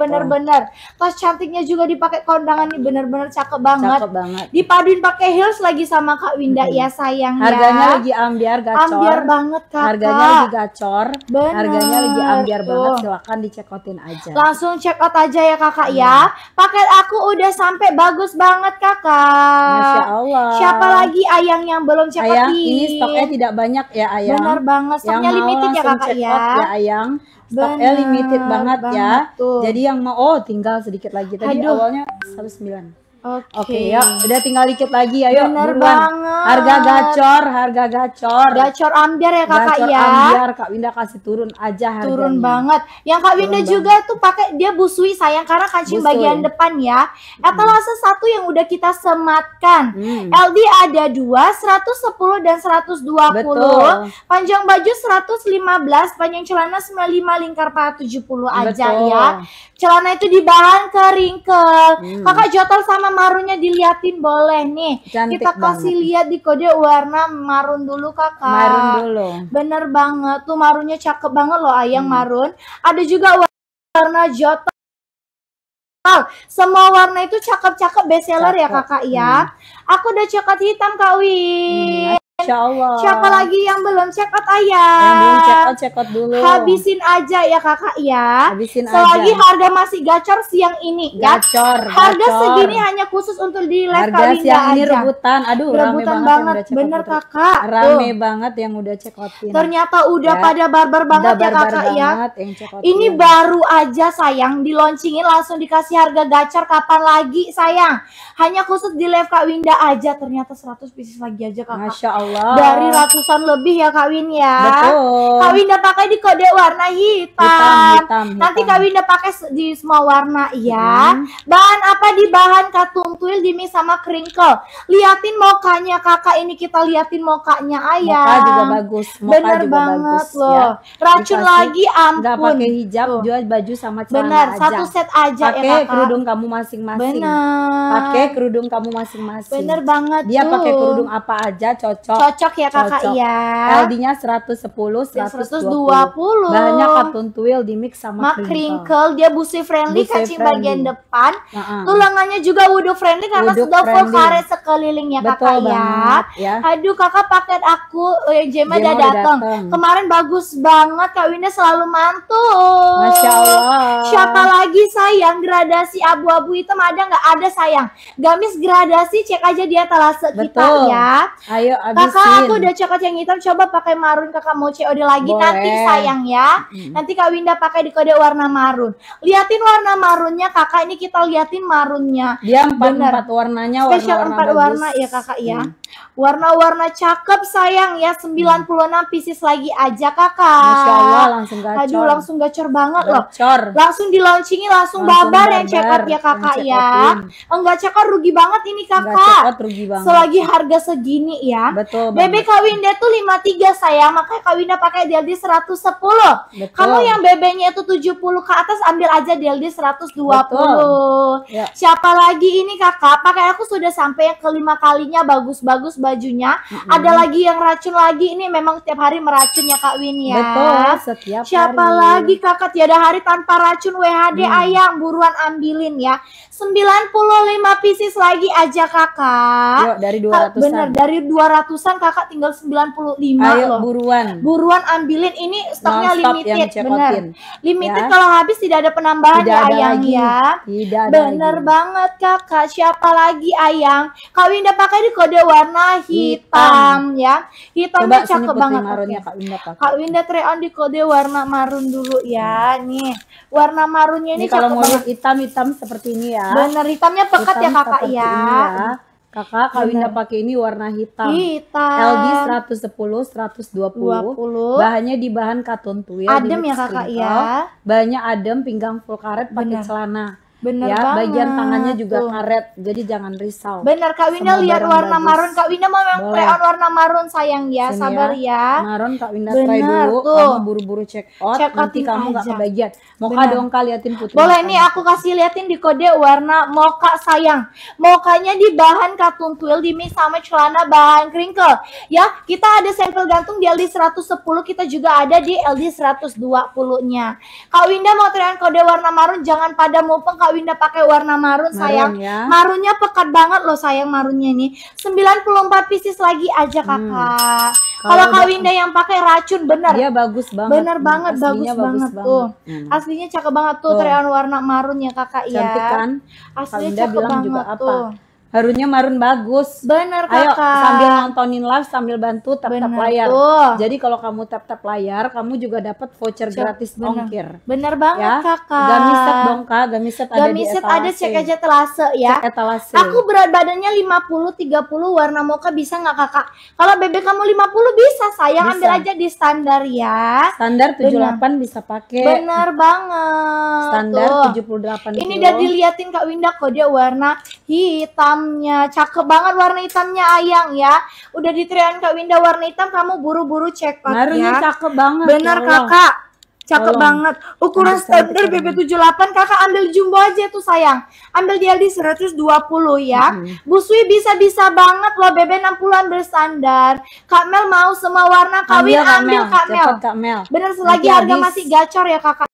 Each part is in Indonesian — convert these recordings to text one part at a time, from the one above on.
bener-bener. tas cantiknya juga dipakai kondangan nih bener-bener cakep banget. Cakep banget. Dipaduin pakai heels lagi sama Kak Winda hmm. ya sayang Harganya ya. lagi ambiar gacor. Ambiar banget kakak. Harganya lagi gacor. Bener. Harganya lagi ambiar Tuh. banget. Silakan dicekotin aja. Langsung check out aja ya Kakak hmm. ya. Iya. Paket aku udah sampai bagus banget Kakak. Masya Allah. Siapa lagi ayang yang belum check out? ini stoknya tidak banyak ya ayang. Benar banget. Stoknya yang limited ya Kakak ya. Out, ya ayang stoknya limited banget, banget ya. Tuh. Jadi yang mau oh tinggal sedikit lagi tadi Aduh. awalnya 109. Oke. Okay. okay, yuk. Udah tinggal dikit lagi, ya, ayo. Bener buruan. banget. Harga gacor, harga gacor. Gacor ambiar ya kakak gacor ya. Gacor ambiar, Kak Winda kasih turun aja harganya. Turun banget. Yang Kak Winda turun juga banget. tuh pakai dia busui sayang karena kancing busui. bagian depan ya. Etalase hmm. satu yang udah kita sematkan. Hmm. LD ada dua, 110 dan 120. Betul. Panjang baju 115, panjang celana 95, lingkar tujuh 70 aja Betul. ya. Celana itu di bahan keringkel. Hmm. Kakak jotol sama Marunnya diliatin boleh nih. Cantik Kita kasih banget. lihat di kode warna marun dulu kakak. Marun dulu. Bener banget tuh marunnya cakep banget loh ayang hmm. marun. Ada juga warna jota semua warna itu cakep-cakep bestseller ya, cakep. ya kakak ya. Hmm. Aku udah coklat hitam kawin. Hmm. Kan Insya Allah. Siapa lagi yang belum check out ayah? Yang belum check out, check out dulu. Habisin aja ya kakak ya. Habisin Selagi aja. harga masih gacor siang ini. Ya. Gacor. Ya. Harga gacor. segini hanya khusus untuk di live harga Kalinda siang aja. ini rebutan. Aduh, rebutan rame banget. banget. Bener out, kakak. Rame Tuh. banget yang udah check outin. Ternyata udah ya. pada barbar banget udah ya barbar kakak ya. banget ya. Yang check out ini baru aja sayang di launchingin langsung dikasih harga gacor kapan lagi sayang. Hanya khusus di live Kak Winda aja ternyata 100 pieces lagi aja kakak. Masya Allah. Allah. Dari ratusan lebih ya kawin ya. Betul. udah pakai di kode warna hitam. hitam, hitam, hitam. Nanti udah pakai di semua warna ya. Hmm. Bahan apa di bahan katung tuil dimi sama crinkle. Liatin mokanya kakak ini kita liatin mokanya ayah. Moka juga bagus. Moka Bener juga banget bagus, ya. loh. Ya. Racun Dikasih, lagi ampun. Gak pakai hijab, tuh. jual baju sama celana Bener, aja. satu set aja ya, pakai ya kakak. kerudung kamu masing-masing. Bener. Pakai kerudung kamu masing-masing. Bener banget Dia pakai kerudung apa aja cocok cocok. ya kakak cocok. ya. LD-nya 110, 120. 120. katun cotton twill di mix sama Mak crinkle. crinkle. Dia busi friendly kan busi kacing friendly. bagian depan. uh -huh. Tulangannya juga wudhu friendly karena wudu sudah friendly. full karet sekelilingnya Betul kakak ya. banget, ya. ya. Aduh kakak paket aku eh, oh, ya, Jema udah datang. Kemarin bagus banget Kak Winda selalu mantul. Masya Allah. Siapa lagi sayang gradasi abu-abu hitam ada nggak? Ada sayang. Gamis gradasi cek aja dia talase sekitar kita ya. Ayo abis Kakak aku udah coklat yang hitam coba pakai marun kakak mau COD lagi Boleh. nanti sayang ya. Nanti Kak Winda pakai di kode warna marun. Liatin warna marunnya Kakak ini kita liatin marunnya. Dia empat, Bener. empat warnanya warna Spesial warna empat bagus. warna ya Kakak ya. Mm. Warna-warna cakep sayang ya 96 hmm. pieces lagi aja Kakak. Masya Allah langsung gacor. Aduh langsung gacor banget loh. Langsung di launchingin langsung, langsung babar, babar yang cekot ya Kakak ya. Enggak cekot rugi banget ini Kakak. Enggak cekot rugi banget. Selagi harga segini ya. Betul. Betul banget. BB Kawinda tuh 53 saya, makanya kawinnya pakai DLD 110. Betul. Kalau yang BB-nya itu 70 ke atas ambil aja DLD 120. Betul. Ya. Siapa lagi ini Kakak? Pakai aku sudah sampai yang kelima kalinya bagus-bagus bajunya. Mm -hmm. Ada lagi yang racun lagi. Ini memang setiap hari meracun ya Kak Win ya. Betul, setiap Siapa hari. lagi Kakak tiada hari tanpa racun WHD hmm. ayam buruan ambilin ya. 95 pieces lagi aja Kakak. Yo, dari 200 Bener, dari ratusan kakak tinggal 95 Ayo, loh. buruan. Buruan ambilin ini stoknya limited, yang benar. Limited ya. kalau habis tidak ada penambahan tidak ya ada Ayang lagi. ya. Tidak ada Bener lagi. banget Kakak. Siapa lagi Ayang? Kak Winda pakai di kode warna hitam, hitam. ya. Hitamnya Coba cakep banget. Marunnya, Kak Winda Kak Winda try on di kode warna marun dulu ya. Hmm. Nih, warna marunnya ini, ini cakep kalau mau hitam-hitam seperti ini ya. Bener hitamnya pekat ya, hitam ya Kakak ya. ya Kakak kawinnya pakai ini warna hitam. Hitam. LD 110 120. 20. Bahannya di bahan katun twill, Adem ya Kakak ya. Banyak adem pinggang full karet pakai celana Bener ya, banget. bagian tangannya juga Tuh. karet, jadi jangan risau. Bener, Kak winda lihat warna bagus. marun. Kak winda mau yang play warna marun sayang ya, Sini sabar ya. ya. Marun Kak winda Bener, try dulu, tuh. kamu buru-buru check out, check nanti kamu nggak kebagian. Moka Bener. dong Kak liatin putri. Boleh nih aku kasih liatin di kode warna moka sayang. Mokanya di bahan katun twill di mix sama celana bahan crinkle. Ya, kita ada sampel gantung di LD 110, kita juga ada di LD 120-nya. Kak Winda mau try kode warna marun, jangan pada mupeng Kak Kak Winda pakai warna marun, marun sayang. Ya. Marunnya pekat banget loh sayang marunnya ini. 94 pieces lagi aja Kakak. Hmm. Kalau Kak Winda yang pakai racun bener. Iya bagus banget. Bener hmm. banget, Aslinya bagus, bagus banget, banget. tuh. Hmm. Aslinya cakep banget tuh, tuh. warna marunnya Kakak Cantik ya. Cantik kan? Aslinya cakep banget juga tuh. Apa? Harusnya marun bagus. Benar kakak. Ayo sambil nontonin live sambil bantu tap tap Bener layar. Tuh. Jadi kalau kamu tap tap layar, kamu juga dapat voucher Cep, gratis bener. ongkir. Bener banget ya? kakak. Gamiset dong kak, gamiset ada gamiset di etalase. ada cek aja telase ya. Cek etalase. Aku berat badannya 50 30 warna moka bisa nggak kakak? Kalau bebek kamu 50 bisa, sayang bisa. ambil aja di standar ya. Standar 78 bener. bisa pakai. Bener banget. Standar Tuh. 78. Ini udah diliatin Kak Winda kok dia warna hitam hitamnya. Cakep banget warna hitamnya Ayang ya. Udah diteriakan Kak Winda warna hitam kamu buru-buru cek pak ya. cakep banget. Bener ya Kakak. Cakep Tolong. banget. Ukuran Mas, standar BB78 Kakak ambil jumbo aja tuh sayang. Ambil dia di 120 ya. Mm -hmm. busui bisa-bisa banget loh BB60-an standar Kak Mel mau semua warna kawin ambil Kak Mel. Ambil Kak Mel. Kak Mel. Bener selagi harga masih gacor ya Kakak.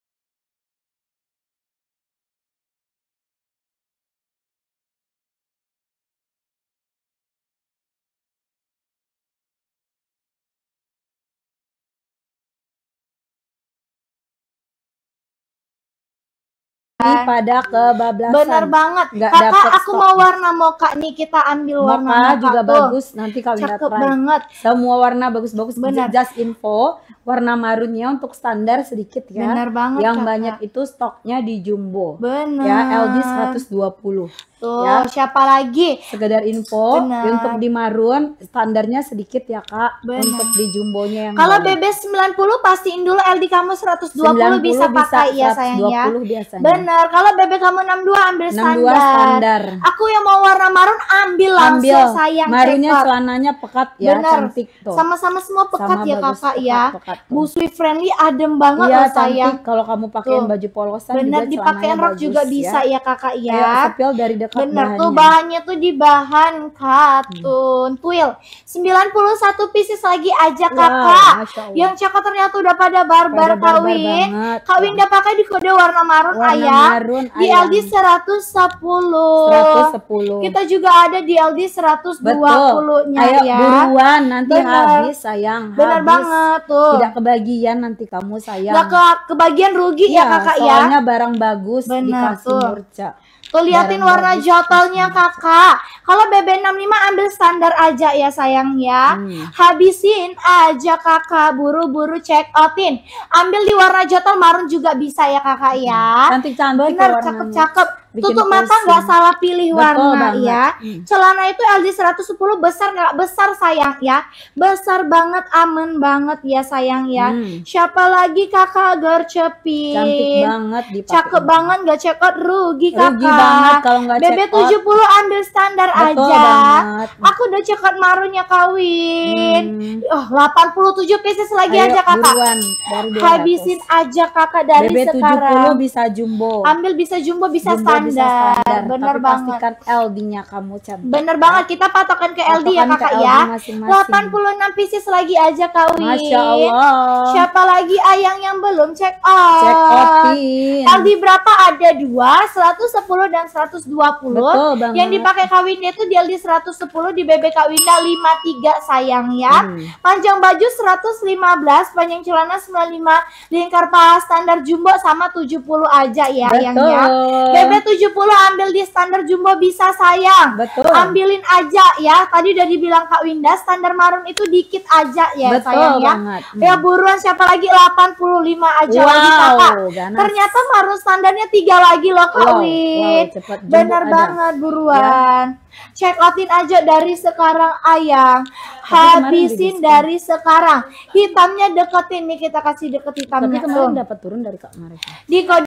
Iya. pada kebablasan. Benar banget. Gak kakak, aku mau warna moka nih kita ambil moka warna moka juga tuh. bagus. Nanti kalau Cakep banget. Semua warna bagus-bagus. Benar. Just info, warna marunnya untuk standar sedikit ya. Benar banget. Yang kakak. banyak itu stoknya di jumbo. Benar. Ya, LD 120. Betul. Gitu. Ya. Siapa lagi? Sekedar info Benar. untuk di Marun standarnya sedikit ya Kak Benar. untuk di jumbonya yang Kalau BB 90 pastiin dulu LD kamu 120 90 bisa pakai bisa, iya, ya sayangnya. biasanya. Benar. Kalau BB kamu 62 ambil 62 standar. standar. Aku yang mau warna marun ambil langsung ambil. sayang. Marunnya celananya pekat ya, Benar. cantik tuh. Sama-sama semua pekat Sama ya bagus, Kakak pekat, ya. Pekat, pekat Busui friendly adem banget ya, loh sayang. Kalau kamu pakai baju polosan Benar dipakai rok juga bisa ya. ya Kakak ya. Ayo, dari banyak kan Bener bahannya. tuh bahannya tuh di bahan katun hmm. Twill 91 pieces lagi aja kakak Yang cakep ternyata udah pada barbar -bar kawin barbar Kawin udah pakai di kode warna marun warna ayam marun, Di ayam. LD 110 110 Kita juga ada di LD 120 Betul. nya Ayo, ya buruan nanti Bener. habis sayang Bener banget tuh Tidak kebagian nanti kamu sayang Gak ke kebagian rugi ya, ya kakak soalnya ya Soalnya barang bagus Bener, dikasih tuh. murca Tuh liatin warna Iya, Jotolnya iya. kakak. Kalau BB65 ambil standar aja ya sayang ya. Hmm. Habisin aja kakak buru-buru check outin. Ambil di warna jotol marun juga bisa ya kakak ya. Hmm. Cantik-cantik. Bener, cakep-cakep bikin tutup mata nggak salah pilih Betul warna banget. ya hmm. celana itu LG 110 besar nggak besar sayang ya besar banget aman banget ya sayang ya hmm. siapa lagi kakak gercepin cantik banget dipakai cakep banget nggak check out rugi kakak rugi banget kalau nggak BB 70 ambil under standar Betul aja banget. aku udah check out kawin hmm. oh 87 pieces lagi Ayo, aja kakak buruan, dari habisin aja kakak dari BB sekarang BB 70 bisa jumbo ambil bisa jumbo bisa jumbo standar standar, standar bener tapi banget. pastikan LD-nya kamu cantik. Bener banget, kita patokan ke ya, patokan LD ya kakak ya. 86 pieces lagi aja kawin. Masya Allah. Siapa lagi ayang yang belum check out? Check out. LD berapa? Ada dua, 110 dan 120. Betul banget. Yang dipakai kawinnya itu di LD 110 di BBK Winda 53 sayang ya. Hmm. Panjang baju 115, panjang celana 95, lingkar paha standar jumbo sama 70 aja ya Betul. yang ya. BB 70 ambil di standar jumbo bisa sayang. Betul. Ambilin aja ya. Tadi udah dibilang Kak Winda standar marun itu dikit aja ya Betul sayang ya. Banget. Hmm. Ya buruan siapa lagi 85 aja wow, lagi Kakak. Ganas. Ternyata marun standarnya tiga lagi loh Kak wow, Win. Wow, Benar banget buruan. Ya. Check outin aja dari sekarang ayang. Habisin dari sekarang. Hitamnya deketin nih kita kasih deket hitamnya. Tapi kemarin dapat turun dari Kak Marika. Di kode